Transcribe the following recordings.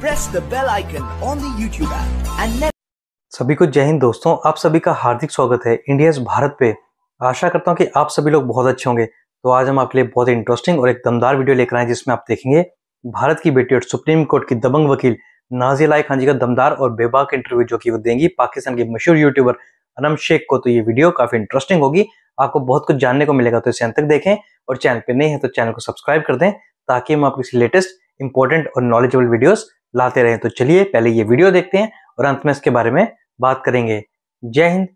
press the bell icon on the YouTube app and सभी को जय हिंद दोस्तों आप सभी का हार्दिक स्वागत है इंडिया भारत पे आशा करता हूँ कि आप सभी लोग बहुत अच्छे होंगे तो आज हम आपके लिए बहुत इंटरेस्टिंग और एक दमदार वीडियो लेकर आए जिसमें आप देखेंगे भारत की बेटी और सुप्रीम कोर्ट की दबंग वकील नाजिया लाई खान जी का दमदार और बेबाक इंटरव्यू जो की वो देंगी पाकिस्तान के मशहूर यूट्यूबर अनम शेख को तो ये वीडियो काफी इंटरेस्टिंग होगी आपको बहुत कुछ जानने को मिलेगा तो इसे अंत तक देखें और चैनल पर नहीं है तो चैनल को सब्सक्राइब कर दें ताकि हम आपको लेटेस्ट इंपॉर्टेंट और नॉलेजेबल वीडियोज़ लाते रहें तो चलिए पहले ये वीडियो देखते हैं और अंत में इसके बारे में बात करेंगे जय हिंद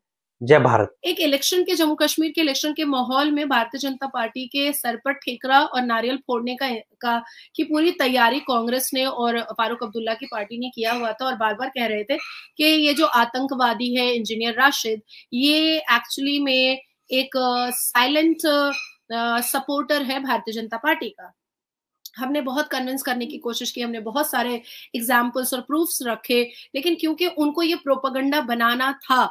जय भारत एक इलेक्शन के जम्मू कश्मीर के इलेक्शन के माहौल में भारतीय जनता पार्टी के सर पर ठेकरा और नारियल फोड़ने का का की पूरी तैयारी कांग्रेस ने और फारूक अब्दुल्ला की पार्टी ने किया हुआ था और बार बार कह रहे थे कि ये जो आतंकवादी है इंजीनियर राशिद ये एक्चुअली में एक साइलेंट सपोर्टर है भारतीय जनता पार्टी का हमने बहुत कन्विंस करने की कोशिश की हमने बहुत सारे एग्जाम्पल्स और प्रूफ्स रखे लेकिन क्योंकि उनको ये प्रोपगंडा बनाना था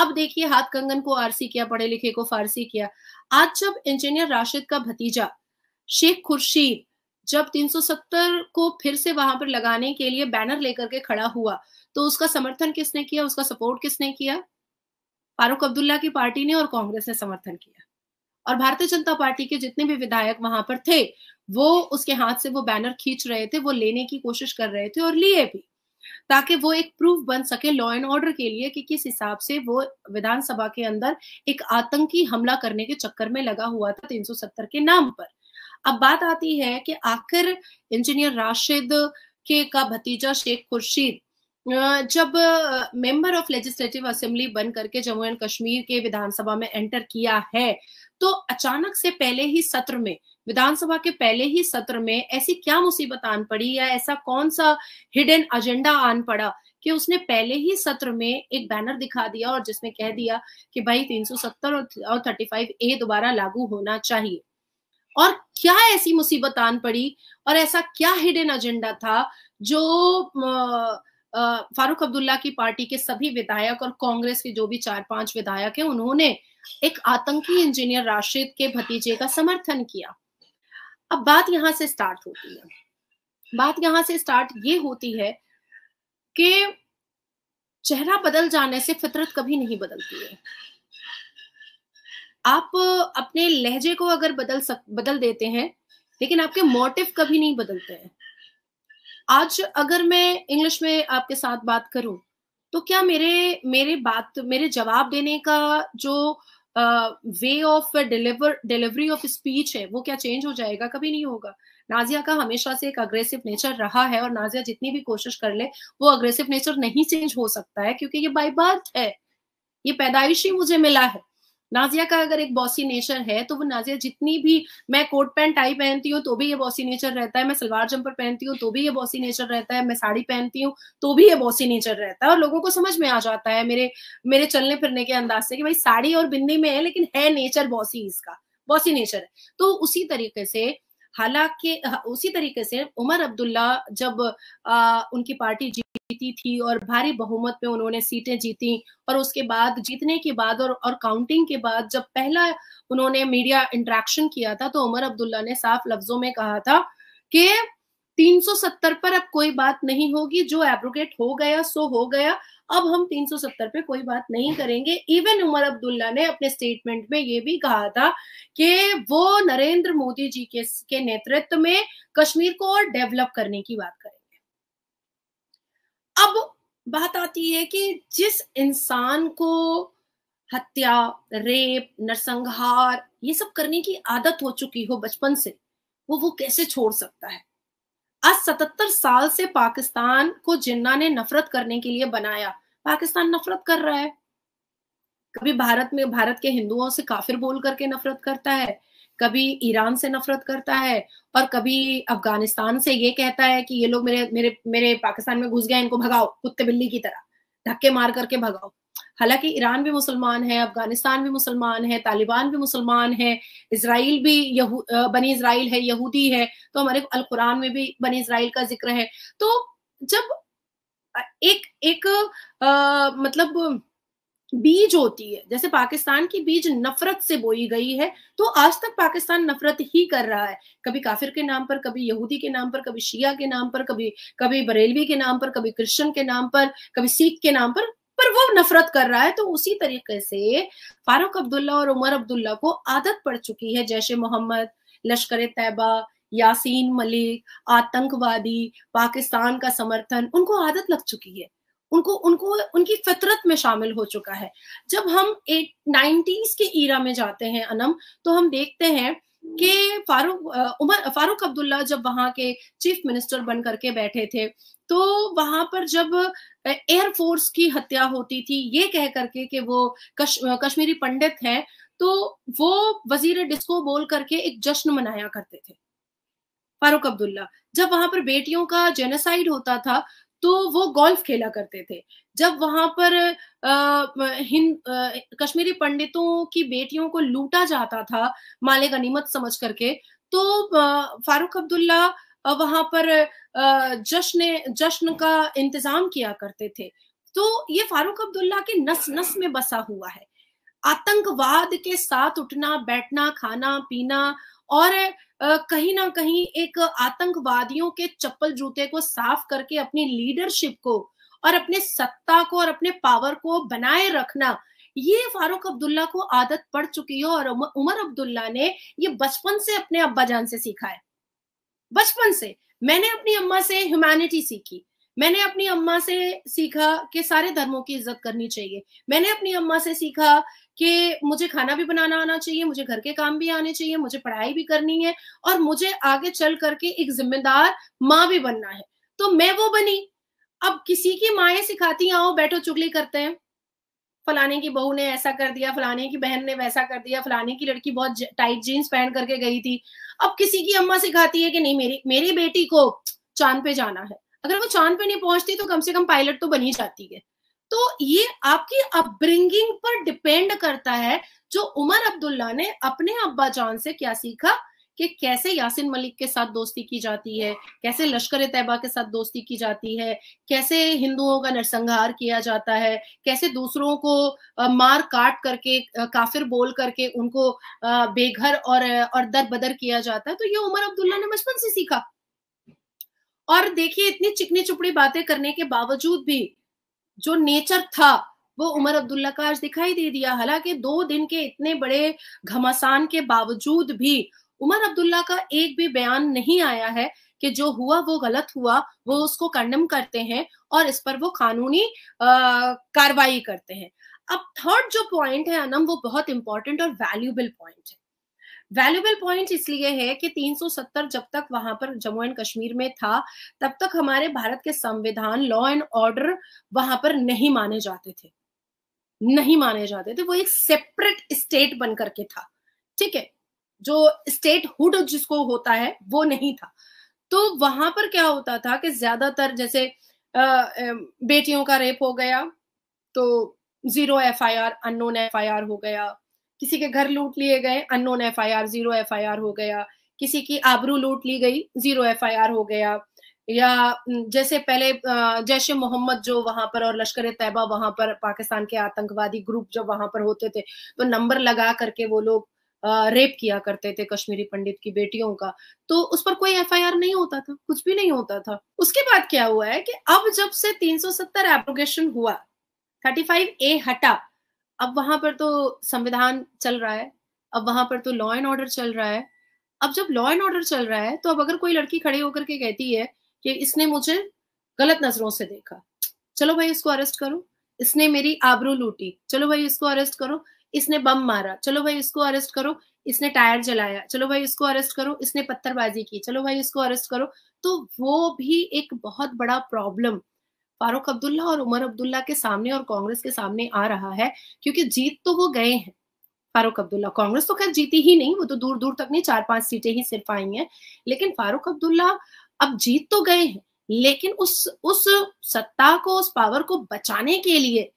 अब देखिए हाथ कंगन को आरसी किया पढ़े लिखे को फारसी किया आज जब इंजीनियर राशिद का भतीजा शेख खुर्शीद जब 370 को फिर से वहां पर लगाने के लिए बैनर लेकर के खड़ा हुआ तो उसका समर्थन किसने किया उसका सपोर्ट किसने किया फारूक अब्दुल्ला की पार्टी ने और कांग्रेस ने समर्थन किया और भारतीय जनता पार्टी के जितने भी विधायक वहां पर थे वो उसके हाथ से वो बैनर खींच रहे थे वो लेने की कोशिश कर रहे थे और लिए भी ताकि वो एक प्रूफ बन सके लॉ एंड ऑर्डर के लिए कि किस हिसाब से वो विधानसभा के अंदर एक आतंकी हमला करने के चक्कर में लगा हुआ था 370 के नाम पर अब बात आती है कि आखिर इंजीनियर राशिद के का भतीजा शेख खुर्शीद जब मेंबर ऑफ लेजिस्लेटिव असेंबली बन करके जम्मू एंड कश्मीर के विधानसभा में एंटर किया है तो अचानक से पहले ही सत्र में विधानसभा के पहले ही सत्र में ऐसी क्या मुसीबत आन पड़ी या ऐसा कौन सा हिडन एजेंडा आन पड़ा कि उसने पहले ही सत्र में एक बैनर दिखा दिया और जिसमें कह दिया कि भाई 370 और 35 ए दोबारा लागू होना चाहिए और क्या ऐसी मुसीबत आन पड़ी और ऐसा क्या हिडन एजेंडा था जो फारूक अब्दुल्ला की पार्टी के सभी विधायक और कांग्रेस के जो भी चार पांच विधायक हैं उन्होंने एक आतंकी इंजीनियर राशिद के भतीजे का समर्थन किया अब बात यहां से स्टार्ट होती है बात यहां से स्टार्ट ये होती है कि चेहरा बदल जाने से फितरत कभी नहीं बदलती है आप अपने लहजे को अगर बदल सक बदल देते हैं लेकिन आपके मोटिव कभी नहीं बदलते हैं आज अगर मैं इंग्लिश में आपके साथ बात करूं तो क्या मेरे मेरे बात मेरे जवाब देने का जो way of deliver delivery of speech है वो क्या चेंज हो जाएगा कभी नहीं होगा नाजिया का हमेशा से एक अग्रेसिव नेचर रहा है और नाजिया जितनी भी कोशिश कर ले वो अग्रेसिव नेचर नहीं चेंज हो सकता है क्योंकि ये बाई बर्थ है ये पैदाइश ही मुझे मिला है नाजिया का अगर एक बॉसी नेचर है तो वो नाजिया जितनी भी मैं कोट पैंट टाई पहनती हूँ तो भी ये बॉसी नेचर रहता है मैं सलवार जंपर पहनती हूँ तो भी ये बॉसी नेचर रहता है मैं साड़ी पहनती हूँ तो भी ये बॉसी नेचर रहता है और लोगों को समझ में आ जाता है मेरे मेरे चलने फिरने के अंदाज से कि भाई साड़ी और बिंदी में है लेकिन है नेचर बॉसी इसका बॉसी नेचर है तो उसी तरीके से हालांकि उसी तरीके से उमर अब्दुल्ला जब आ, उनकी पार्टी जीती थी और भारी बहुमत में उन्होंने सीटें जीती और उसके बाद जीतने के बाद और और काउंटिंग के बाद जब पहला उन्होंने मीडिया इंट्रैक्शन किया था तो उमर अब्दुल्ला ने साफ लफ्जों में कहा था कि 370 पर अब कोई बात नहीं होगी जो एब्रोगेट हो गया सो हो गया अब हम 370 पे कोई बात नहीं करेंगे इवन उमर अब्दुल्ला ने अपने स्टेटमेंट में ये भी कहा था कि वो नरेंद्र मोदी जी के, के नेतृत्व में कश्मीर को और डेवलप करने की बात करेंगे अब बात आती है कि जिस इंसान को हत्या रेप नरसंहार ये सब करने की आदत हो चुकी हो बचपन से वो वो कैसे छोड़ सकता है आज सतहत्तर साल से पाकिस्तान को जिन्ना ने नफरत करने के लिए बनाया पाकिस्तान नफरत कर रहा है कभी भारत में भारत के हिंदुओं से काफिर बोल करके नफरत करता है कभी ईरान से नफरत करता है और कभी अफगानिस्तान से ये कहता है कि ये लोग मेरे मेरे मेरे पाकिस्तान में घुस गए इनको भगाओ कुत्ते बिल्ली की तरह धक्के मार करके भगाओ हालांकि ईरान भी मुसलमान है अफगानिस्तान भी मुसलमान है तालिबान भी मुसलमान है इसराइल भी यहू बनी इसराइल है यहूदी है तो हमारे अल कुरान में भी बनी इसराइल का जिक्र है तो जब एक एक आ, मतलब बीज होती है जैसे पाकिस्तान की बीज नफरत से बोई गई है तो आज तक पाकिस्तान नफरत ही कर रहा है कभी काफिर के नाम पर कभी यहूदी के नाम पर कभी शिया के नाम पर कभी कभी बरेलवी के नाम पर कभी क्रिश्चियन के नाम पर कभी सिख के नाम पर पर वो नफरत कर रहा है तो उसी तरीके से फारूक अब्दुल्ला और उमर अब्दुल्ला को आदत पड़ चुकी है जैश मोहम्मद लश्कर तैबा यासीन मलिक आतंकवादी पाकिस्तान का समर्थन उनको आदत लग चुकी है उनको उनको उनकी फितरत में शामिल हो चुका है जब हम एट नाइन्टीज के ईरा में जाते हैं अनम तो हम देखते हैं कि फारूक उमर फारूक अब्दुल्ला जब वहां के चीफ मिनिस्टर बन करके बैठे थे तो वहां पर जब एयरफोर्स की हत्या होती थी ये कह करके कि वो कश, कश्मीरी पंडित हैं तो वो वजीर डिस्को बोल करके एक जश्न मनाया करते थे फारूक अब्दुल्ला जब वहां पर बेटियों का जेनोसाइड होता था तो वो गोल्फ खेला करते थे जब वहां पर हिंद कश्मीरी पंडितों की बेटियों को लूटा जाता था माले गनीमत समझ करके तो फारूक अब्दुल्ला वहां पर जश्न जश्न का इंतजाम किया करते थे तो ये फारूक अब्दुल्ला के नस नस में बसा हुआ है आतंकवाद के साथ उठना बैठना खाना पीना और कहीं ना कहीं एक आतंकवादियों के चप्पल जूते को साफ करके अपनी लीडरशिप को और अपने सत्ता को और अपने पावर को बनाए रखना ये फारूक अब्दुल्ला को आदत पड़ चुकी है और उमर अब्दुल्ला ने ये बचपन से अपने अब्बा जान से सीखा है बचपन से मैंने अपनी अम्मा से ह्यूमैनिटी सीखी मैंने अपनी अम्मा से सीखा कि सारे धर्मों की इज्जत करनी चाहिए मैंने अपनी अम्मा से सीखा कि मुझे खाना भी बनाना आना चाहिए मुझे घर के काम भी आने चाहिए मुझे पढ़ाई भी करनी है और मुझे आगे चल करके एक जिम्मेदार माँ भी बनना है तो मैं वो बनी अब किसी की माए सिखाती आओ बैठो चुगली करते हैं फलाने की बहू ने ऐसा कर दिया फलाने की बहन ने वैसा कर दिया फलाने की लड़की बहुत टाइट जीन्स पहन करके गई थी अब किसी की अम्मा सिखाती है कि नहीं मेरी मेरी बेटी को चांद पे जाना है अगर वो चांद पे नहीं पहुंचती तो कम से कम पायलट तो बनी जाती है तो ये आपकी अपब्रिंगिंग पर डिपेंड करता है जो उमर अब्दुल्ला ने अपने अब्बा जान से क्या सीखा कि कैसे यासिन मलिक के साथ दोस्ती की जाती है कैसे लश्कर तैयबा के साथ दोस्ती की जाती है कैसे हिंदुओं का नरसंहार किया जाता है कैसे दूसरों को मार काट करके काफिर बोल करके उनको बेघर और और दर बदर किया जाता है तो ये उमर अब्दुल्ला ने बचपन से सीखा और देखिए इतनी चिकनी चुपड़ी बातें करने के बावजूद भी जो नेचर था वो उमर अब्दुल्ला का आज दिखाई दे दिया हालांकि दो दिन के इतने बड़े घमासान के बावजूद भी उमर अब्दुल्ला का एक भी बयान नहीं आया है कि जो हुआ वो गलत हुआ वो उसको कंडम करते हैं और इस पर वो कानूनी कार्रवाई करते हैं अब थर्ड जो पॉइंट है अनम वो बहुत इंपॉर्टेंट और वैल्यूबल पॉइंट है वैल्यूबल पॉइंट इसलिए है कि 370 जब तक वहां पर जम्मू एंड कश्मीर में था तब तक हमारे भारत के संविधान लॉ एंड ऑर्डर वहां पर नहीं माने जाते थे नहीं माने जाते थे वो एक सेपरेट स्टेट बन करके था ठीक है जो स्टेट हुड जिसको होता है वो नहीं था तो वहां पर क्या होता था कि ज्यादातर जैसे बेटियों का रेप हो गया तो zero F I R unknown F I R हो गया किसी के घर लूट लिए गए unknown F I R zero F I R हो गया किसी की आबरू लूट ली गई जीरो एफ आई आर हो गया या जैसे पहले जैश मोहम्मद जो वहां पर और लश्कर तैयबा वहां पर पाकिस्तान के आतंकवादी ग्रुप जब वहां पर होते थे तो नंबर लगा करके वो लोग रेप किया करते थे कश्मीरी पंडित की बेटियों का तो उस पर कोई एफआईआर नहीं होता था कुछ भी नहीं होता था उसके बाद क्या हुआ है कि अब जब से 370 एप्रोगेशन हुआ 35 ए हटा अब वहां पर तो संविधान चल रहा है अब वहां पर तो लॉ एंड ऑर्डर चल रहा है अब जब लॉ एंड ऑर्डर चल रहा है तो अब अगर कोई लड़की खड़ी होकर के कहती है कि इसने मुझे गलत नजरों से देखा चलो भाई इसको अरेस्ट करो इसने मेरी आबरू लूटी चलो भाई इसको अरेस्ट करो इसने बम मारा चलो भाई इसको अरेस्ट करो इसने टायर जलाया चलो भाई इसको अरेस्ट करो इसने पत्थरबाजी की चलो भाई इसको अरेस्ट करो तो वो भी एक बहुत बड़ा प्रॉब्लम फारूक अब्दुल्ला और उमर अब्दुल्ला के सामने और कांग्रेस के सामने आ रहा है क्योंकि जीत तो वो गए हैं फारूक अब्दुल्ला कांग्रेस तो खैर जीती ही नहीं वो तो दूर दूर तक नहीं चार पांच सीटें ही सिर्फ आई हैं लेकिन फारूक अब्दुल्ला अब जीत तो गए हैं लेकिन उस उस सत्ता को उस पावर को बचाने के लिए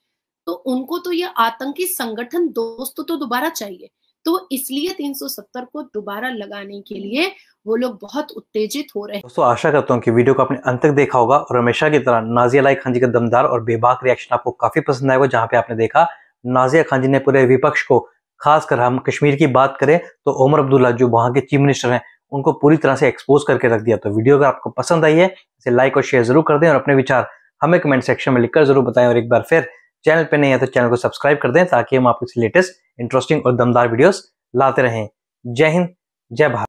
तो उनको तो ये आतंकी संगठन दोस्त तो दोबारा चाहिए तो इसलिए 370 को दोबारा लगाने के लिए वो लोग बहुत उत्तेजित हो रहे हैं दोस्तों आशा करता हूँ कि वीडियो को आपने अंत तक देखा होगा और हमेशा की तरह नाजिया लाई खान जी का दमदार और बेबाक रिएक्शन आपको काफी पसंद आएगा जहाँ पे आपने देखा नाजिया खान जी ने पूरे विपक्ष को खासकर हम कश्मीर की बात करें तो ओमर अब्दुल्ला जो वहां के चीफ मिनिस्टर हैं उनको पूरी तरह से एक्सपोज करके रख दिया तो वीडियो अगर आपको पसंद आई है इसे लाइक और शेयर जरूर कर दें और अपने विचार हमें कमेंट सेक्शन में लिखकर जरूर बताएं और एक बार फिर चैनल पे नहीं है तो चैनल को सब्सक्राइब कर दें ताकि हम आपके लेटेस्ट इंटरेस्टिंग और दमदार वीडियोस लाते रहें जय हिंद जय भारत